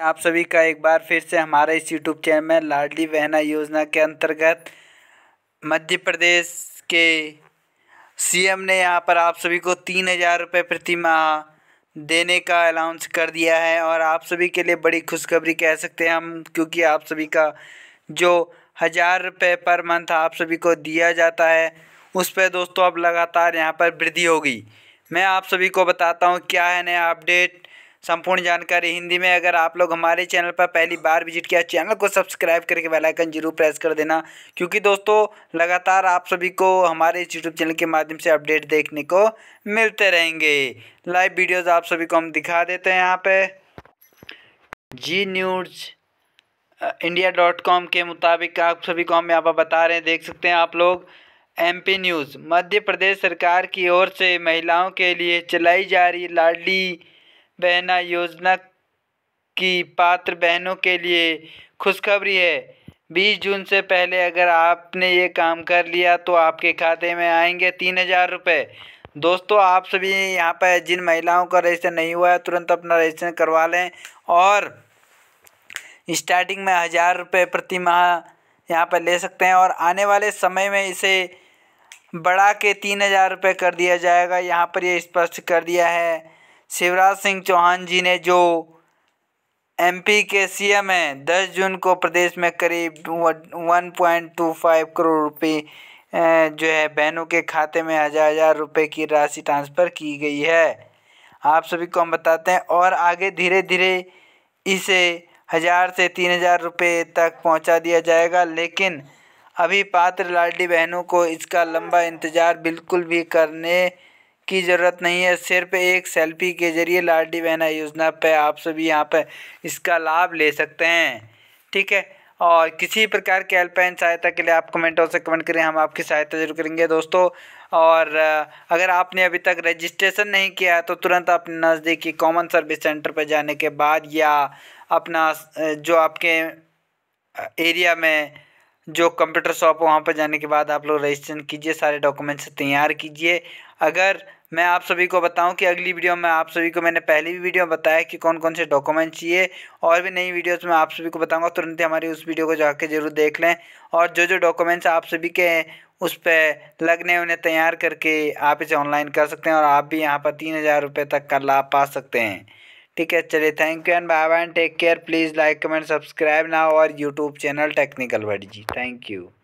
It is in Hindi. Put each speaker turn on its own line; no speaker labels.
आप सभी का एक बार फिर से हमारे इस यूट्यूब चैनल में लाडली बहना योजना के अंतर्गत मध्य प्रदेश के सीएम ने यहाँ पर आप सभी को तीन हज़ार रुपये प्रति माह देने का अनाउंस कर दिया है और आप सभी के लिए बड़ी खुशखबरी कह सकते हैं हम क्योंकि आप सभी का जो हज़ार रुपये पर मंथ आप सभी को दिया जाता है उस पर दोस्तों अब लगातार यहाँ पर वृद्धि होगी मैं आप सभी को बताता हूँ क्या है नया अपडेट संपूर्ण जानकारी हिंदी में अगर आप लोग हमारे चैनल पर पहली बार विजिट किया चैनल को सब्सक्राइब करके बेल आइकन जरूर प्रेस कर देना क्योंकि दोस्तों लगातार आप सभी को हमारे इस यूट्यूब चैनल के माध्यम से अपडेट देखने को मिलते रहेंगे लाइव वीडियोज़ आप सभी को हम दिखा देते हैं यहाँ पर Zee news India dot com के मुताबिक आप सभी को हम यहाँ पर बता रहे हैं देख सकते हैं आप लोग एमपी न्यूज़ मध्य प्रदेश सरकार की ओर से महिलाओं के लिए चलाई जा रही लाडली बहना योजना की पात्र बहनों के लिए खुशखबरी है बीस जून से पहले अगर आपने ये काम कर लिया तो आपके खाते में आएंगे तीन हज़ार रुपये दोस्तों आप सभी यहाँ पर जिन महिलाओं का रजिस्टर नहीं हुआ है तुरंत अपना रजिस्ट्रेशन करवा लें और स्टार्टिंग में हज़ार रुपये प्रति माह यहाँ पर ले सकते हैं और आने वाले समय में इसे बढ़ा के तीन हज़ार रुपये कर दिया जाएगा यहाँ पर ये स्पष्ट कर दिया है शिवराज सिंह चौहान जी ने जो एमपी के सीएम हैं दस जून को प्रदेश में करीब one point two five crore रुपए जो है बहनों के खाते में हजार हजार रुपये की राशि ट्रांसफ़र की गई है आप सभी को हम बताते हैं और आगे धीरे धीरे इसे हज़ार से तीन हज़ार रुपये तक पहुंचा दिया जाएगा लेकिन अभी पात्र लाडली बहनों को इसका लंबा इंतज़ार बिल्कुल भी करने की ज़रूरत नहीं है सिर्फ एक सेल्फी के ज़रिए लाडली बहना योजना पे आप सभी यहाँ पे इसका लाभ ले सकते हैं ठीक है और किसी प्रकार के हेल्पलाइन सहायता के लिए आप कमेंटों से कमेंट करें हम आपकी सहायता जरूर करेंगे दोस्तों और अगर आपने अभी तक रजिस्ट्रेशन नहीं किया है तो तुरंत अपने नज़दीकी कॉमन सर्विस सेंटर पर जाने के बाद या अपना जो आपके एरिया में जो कंप्यूटर शॉप है वहाँ पर जाने के बाद आप लोग रजिस्ट्रेशन कीजिए सारे डॉक्यूमेंट्स तैयार कीजिए अगर मैं आप सभी को बताऊं कि अगली वीडियो में आप सभी को मैंने पहली भी वीडियो बताया कि कौन कौन से डॉक्यूमेंट चाहिए और भी नई वीडियोस में आप सभी को बताऊंगा तुरंत ही हमारी उस वीडियो को जाके जरूर देख लें और जो जो डॉक्यूमेंट्स आप सभी के उस पर लगने उन्हें तैयार करके आप इसे ऑनलाइन कर सकते हैं और आप भी यहाँ पर तीन हज़ार रुपये तक का लाभ पा सकते हैं ठीक है चलिए thank you and bye bye and take care please like comment subscribe now और YouTube channel technical word ji thank you